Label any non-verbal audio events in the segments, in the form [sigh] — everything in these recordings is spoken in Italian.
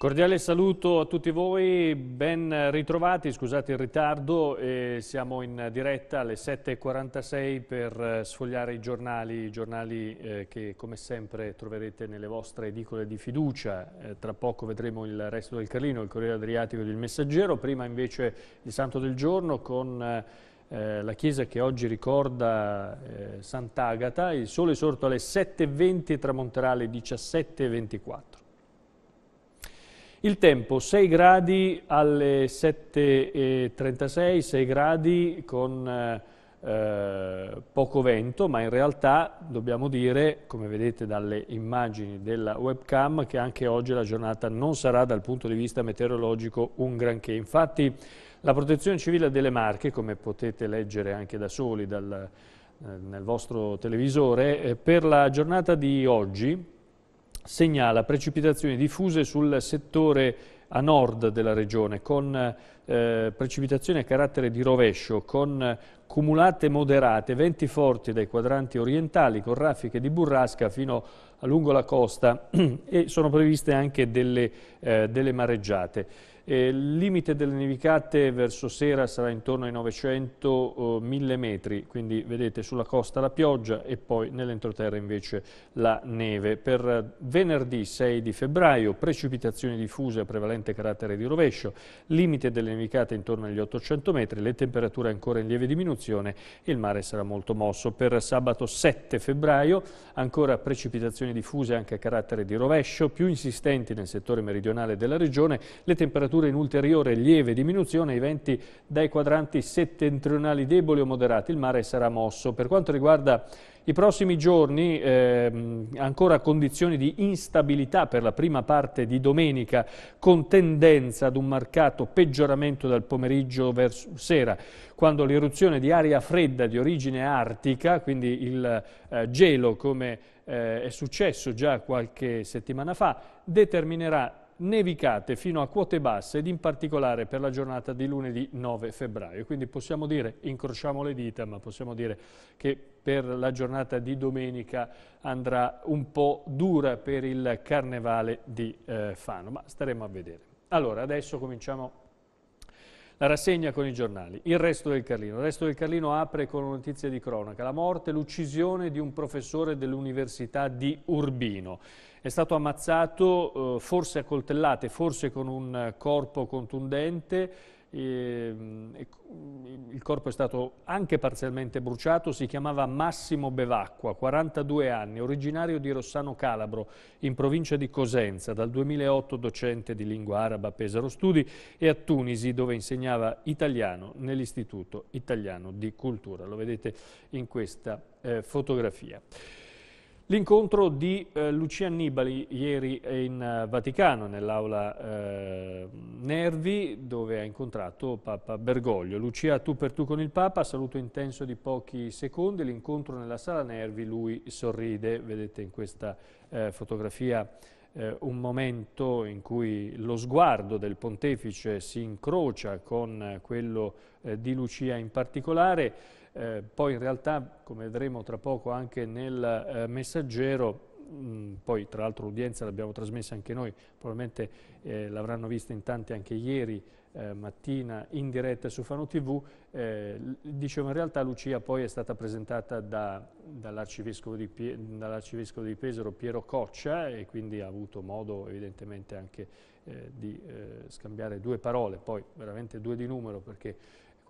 Cordiale saluto a tutti voi, ben ritrovati, scusate il ritardo, siamo in diretta alle 7.46 per eh, sfogliare i giornali, i giornali eh, che come sempre troverete nelle vostre edicole di fiducia, eh, tra poco vedremo il resto del Carlino, il Corriere Adriatico ed il Messaggero, prima invece il Santo del Giorno con la chiesa che oggi ricorda Sant'Agata, il sole sorto alle 7.20 tramonterà alle 17.24. Il tempo 6 gradi alle 7.36, 6 gradi con eh, eh, poco vento, ma in realtà dobbiamo dire, come vedete dalle immagini della webcam, che anche oggi la giornata non sarà dal punto di vista meteorologico un granché. Infatti la protezione civile delle Marche, come potete leggere anche da soli dal, eh, nel vostro televisore, eh, per la giornata di oggi, segnala precipitazioni diffuse sul settore a nord della regione con eh, precipitazioni a carattere di rovescio, con cumulate moderate, venti forti dai quadranti orientali con raffiche di burrasca fino a lungo la costa [clears throat] e sono previste anche delle, eh, delle mareggiate. Eh, il limite delle nevicate verso sera sarà intorno ai 900-1000 eh, metri, quindi vedete sulla costa la pioggia e poi nell'entroterra invece la neve. Per eh, venerdì 6 di febbraio precipitazioni diffuse a prevalente carattere di rovescio, limite delle nevicate intorno agli 800 metri, le temperature ancora in lieve diminuzione e il mare sarà molto mosso. Per sabato 7 febbraio ancora precipitazioni diffuse anche a carattere di rovescio, più insistenti nel settore meridionale della regione, le temperature temperature in ulteriore lieve diminuzione, i venti dai quadranti settentrionali deboli o moderati, il mare sarà mosso. Per quanto riguarda i prossimi giorni ehm, ancora condizioni di instabilità per la prima parte di domenica con tendenza ad un marcato peggioramento dal pomeriggio verso sera quando l'eruzione di aria fredda di origine artica, quindi il eh, gelo come eh, è successo già qualche settimana fa, determinerà nevicate fino a quote basse ed in particolare per la giornata di lunedì 9 febbraio. Quindi possiamo dire, incrociamo le dita, ma possiamo dire che per la giornata di domenica andrà un po' dura per il carnevale di eh, Fano, ma staremo a vedere. Allora, adesso cominciamo la rassegna con i giornali. Il resto del Carlino. Il resto del Carlino apre con una notizia di cronaca. La morte, l'uccisione di un professore dell'Università di Urbino. È stato ammazzato, eh, forse a coltellate, forse con un corpo contundente, Ehm, mm, il corpo è stato anche parzialmente bruciato, si chiamava Massimo Bevacqua, 42 anni, originario di Rossano Calabro, in provincia di Cosenza, dal 2008 docente di lingua araba a Pesaro Studi e a Tunisi dove insegnava italiano nell'Istituto Italiano di Cultura. Lo vedete in questa eh, fotografia. L'incontro di eh, Lucia Annibali ieri in uh, Vaticano, nell'aula eh, Nervi, dove ha incontrato Papa Bergoglio. Lucia, tu per tu con il Papa, saluto intenso di pochi secondi, l'incontro nella sala Nervi, lui sorride, vedete in questa eh, fotografia eh, un momento in cui lo sguardo del pontefice si incrocia con eh, quello di Lucia in particolare, eh, poi in realtà, come vedremo tra poco anche nel eh, messaggero, mm, poi tra l'altro l'udienza l'abbiamo trasmessa anche noi, probabilmente eh, l'avranno vista in tanti anche ieri eh, mattina in diretta su Fano TV, eh, dicevo in realtà Lucia poi è stata presentata da, dall'arcivescovo di, dall di, Pesaro Piero Coccia e quindi ha avuto modo evidentemente anche eh, di scambiare due parole, poi veramente due di numero perché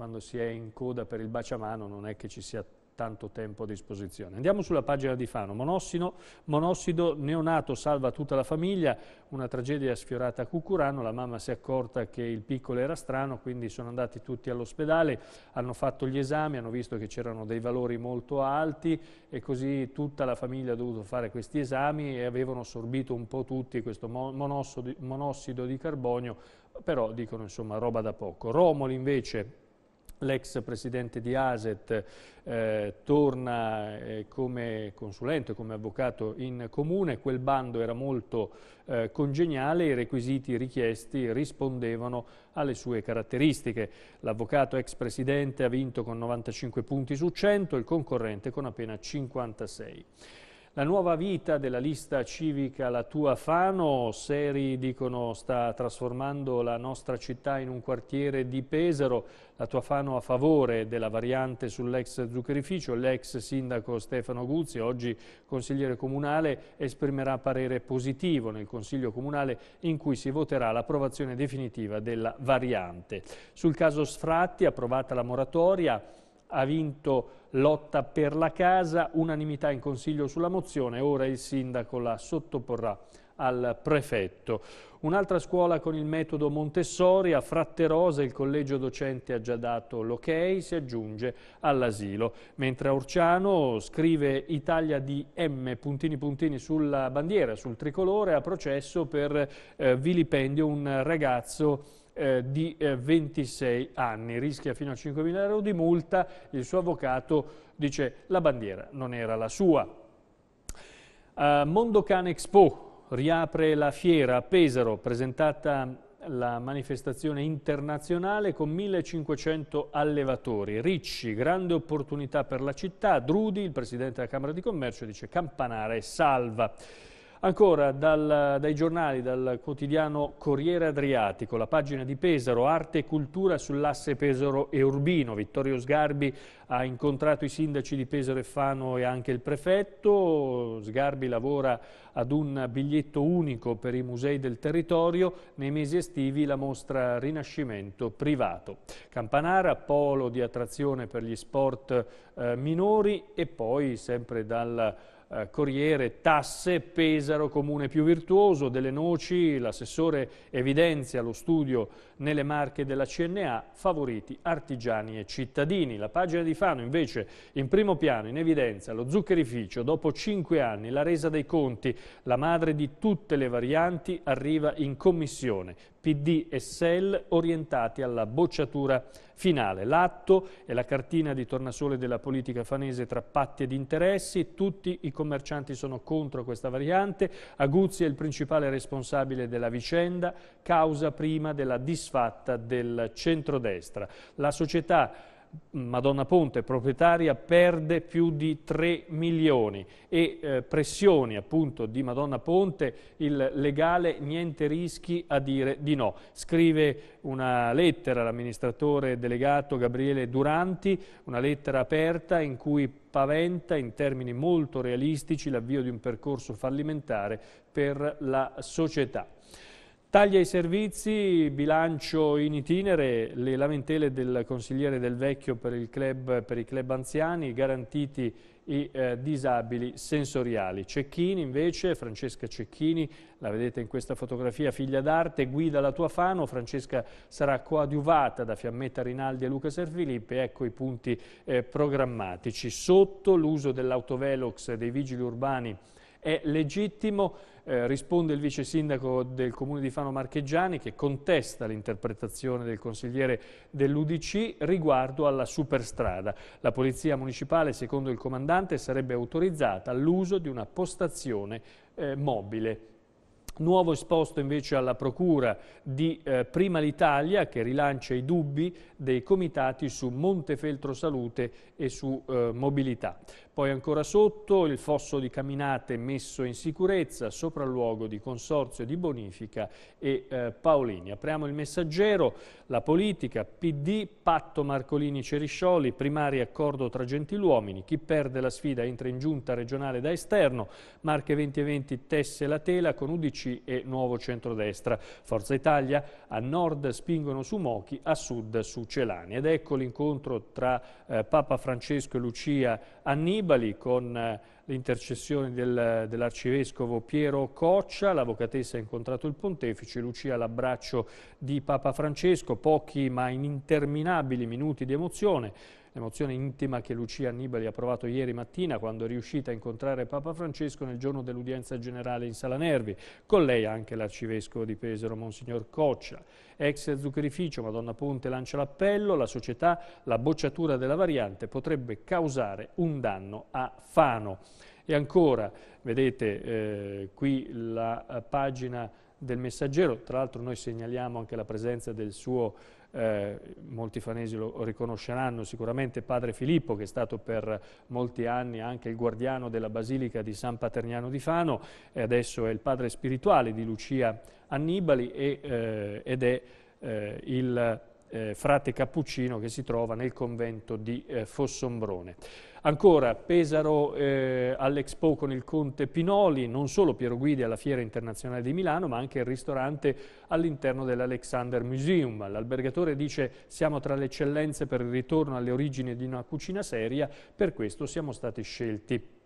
quando si è in coda per il baciamano non è che ci sia tanto tempo a disposizione. Andiamo sulla pagina di Fano, monossido, monossido neonato salva tutta la famiglia, una tragedia sfiorata a Cucurano, la mamma si è accorta che il piccolo era strano, quindi sono andati tutti all'ospedale, hanno fatto gli esami, hanno visto che c'erano dei valori molto alti e così tutta la famiglia ha dovuto fare questi esami e avevano sorbito un po' tutti questo monossido di carbonio, però dicono insomma roba da poco. Romoli invece L'ex presidente di Aset eh, torna eh, come consulente, come avvocato in comune, quel bando era molto eh, congeniale, i requisiti richiesti rispondevano alle sue caratteristiche. L'avvocato ex presidente ha vinto con 95 punti su 100, il concorrente con appena 56. La nuova vita della lista civica La Tua Fano, Seri dicono sta trasformando la nostra città in un quartiere di Pesaro, La Tua Fano a favore della variante sull'ex zuccherificio, l'ex sindaco Stefano Guzzi, oggi consigliere comunale, esprimerà parere positivo nel Consiglio Comunale in cui si voterà l'approvazione definitiva della variante. Sul caso Sfratti, approvata la moratoria, ha vinto lotta per la casa, unanimità in consiglio sulla mozione, ora il sindaco la sottoporrà al prefetto. Un'altra scuola con il metodo Montessori, a Fratte Rosa, il collegio docente ha già dato l'ok, si aggiunge all'asilo. Mentre a Orciano scrive Italia di M, puntini puntini sulla bandiera, sul tricolore, a processo per eh, vilipendio un ragazzo eh, di 26 eh, anni, rischia fino a 5.000 euro di multa, il suo avvocato dice la bandiera non era la sua. Eh, Mondocan Expo riapre la fiera a Pesaro, presentata la manifestazione internazionale con 1500 allevatori. Ricci, grande opportunità per la città, Drudi, il presidente della Camera di Commercio, dice Campanare salva. Ancora dal, dai giornali, dal quotidiano Corriere Adriatico, la pagina di Pesaro, arte e cultura sull'asse Pesaro e Urbino. Vittorio Sgarbi ha incontrato i sindaci di Pesaro e Fano e anche il prefetto. Sgarbi lavora ad un biglietto unico per i musei del territorio. Nei mesi estivi la mostra Rinascimento privato. Campanara, polo di attrazione per gli sport eh, minori e poi sempre dal eh, Corriere, Tasse, Pesaro, Comune più virtuoso, delle noci, l'assessore evidenzia lo studio nelle marche della CNA, favoriti artigiani e cittadini. La pagina di Fano invece in primo piano in evidenza lo zuccherificio, dopo cinque anni la resa dei conti, la madre di tutte le varianti arriva in commissione, PD e SEL orientati alla bocciatura finale. L'atto è la cartina di tornasole della politica fanese tra patti ed interessi, tutti i commercianti sono contro questa variante, Aguzzi è il principale responsabile della vicenda, causa prima della disfatta del centrodestra. La società Madonna Ponte, proprietaria, perde più di 3 milioni e eh, pressioni appunto di Madonna Ponte, il legale niente rischi a dire di no. Scrive una lettera all'amministratore delegato Gabriele Duranti, una lettera aperta in cui paventa in termini molto realistici l'avvio di un percorso fallimentare per la società. Taglia ai servizi, bilancio in itinere, le lamentele del consigliere del Vecchio per, club, per i club anziani, garantiti i eh, disabili sensoriali. Cecchini invece, Francesca Cecchini, la vedete in questa fotografia, figlia d'arte, guida la tua Fano, Francesca sarà coadiuvata da Fiammetta Rinaldi e Luca Serfilippi, ecco i punti eh, programmatici. Sotto l'uso dell'autovelox dei vigili urbani è legittimo, eh, risponde il vice sindaco del comune di Fano Marcheggiani che contesta l'interpretazione del consigliere dell'Udc riguardo alla superstrada. La polizia municipale, secondo il comandante, sarebbe autorizzata all'uso di una postazione eh, mobile. Nuovo esposto invece alla Procura di eh, Prima l'Italia che rilancia i dubbi dei comitati su Montefeltro Salute e su eh, Mobilità. Poi ancora sotto il fosso di Caminate messo in sicurezza, sopralluogo di consorzio di bonifica e eh, Paolini. Apriamo il messaggero, la politica, PD, patto Marcolini-Ceriscioli, primari accordo tra gentiluomini, chi perde la sfida entra in giunta regionale da esterno, Marche 2020 tesse la tela con UDC e Nuovo Centrodestra. Forza Italia a nord spingono su Mochi, a sud su Celani. Ed ecco l'incontro tra eh, Papa Francesco e Lucia Annibale. Bondali con eh, l'intercessione del, dell'arcivescovo Piero Coccia, l'avvocatessa ha incontrato il pontefice, Lucia l'abbraccio di Papa Francesco, pochi ma interminabili minuti di emozione, L'emozione intima che Lucia Annibali ha provato ieri mattina quando è riuscita a incontrare Papa Francesco nel giorno dell'udienza generale in Sala Nervi. Con lei anche l'arcivescovo di Pesaro, Monsignor Coccia. Ex zuccherificio, Madonna Ponte lancia l'appello, la società, la bocciatura della variante potrebbe causare un danno a Fano. E ancora, vedete eh, qui la eh, pagina del messaggero, tra l'altro noi segnaliamo anche la presenza del suo eh, molti fanesi lo riconosceranno sicuramente, padre Filippo che è stato per molti anni anche il guardiano della Basilica di San Paterniano di Fano e adesso è il padre spirituale di Lucia Annibali e, eh, ed è eh, il eh, frate cappuccino che si trova nel convento di eh, Fossombrone. Ancora Pesaro eh, all'Expo con il Conte Pinoli, non solo Piero Guidi alla Fiera Internazionale di Milano, ma anche il ristorante all'interno dell'Alexander Museum. L'albergatore dice siamo tra le eccellenze per il ritorno alle origini di una cucina seria, per questo siamo stati scelti.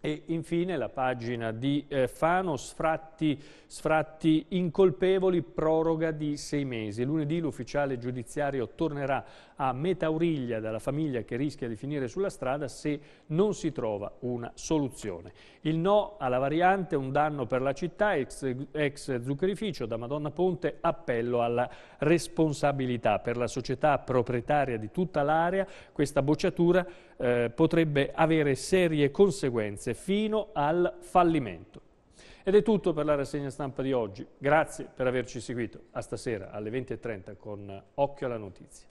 E infine la pagina di eh, Fano, sfratti, sfratti, incolpevoli, proroga di sei mesi. Lunedì l'ufficiale giudiziario tornerà a Metauriglia dalla famiglia che rischia di finire sulla strada se non si trova una soluzione. Il no alla variante, un danno per la città, ex, ex zuccherificio da Madonna Ponte, appello alla responsabilità per la società proprietaria di tutta l'area, questa bocciatura eh, potrebbe avere serie conseguenze fino al fallimento. Ed è tutto per la rassegna stampa di oggi. Grazie per averci seguito. A stasera alle 20.30 con Occhio alla Notizia.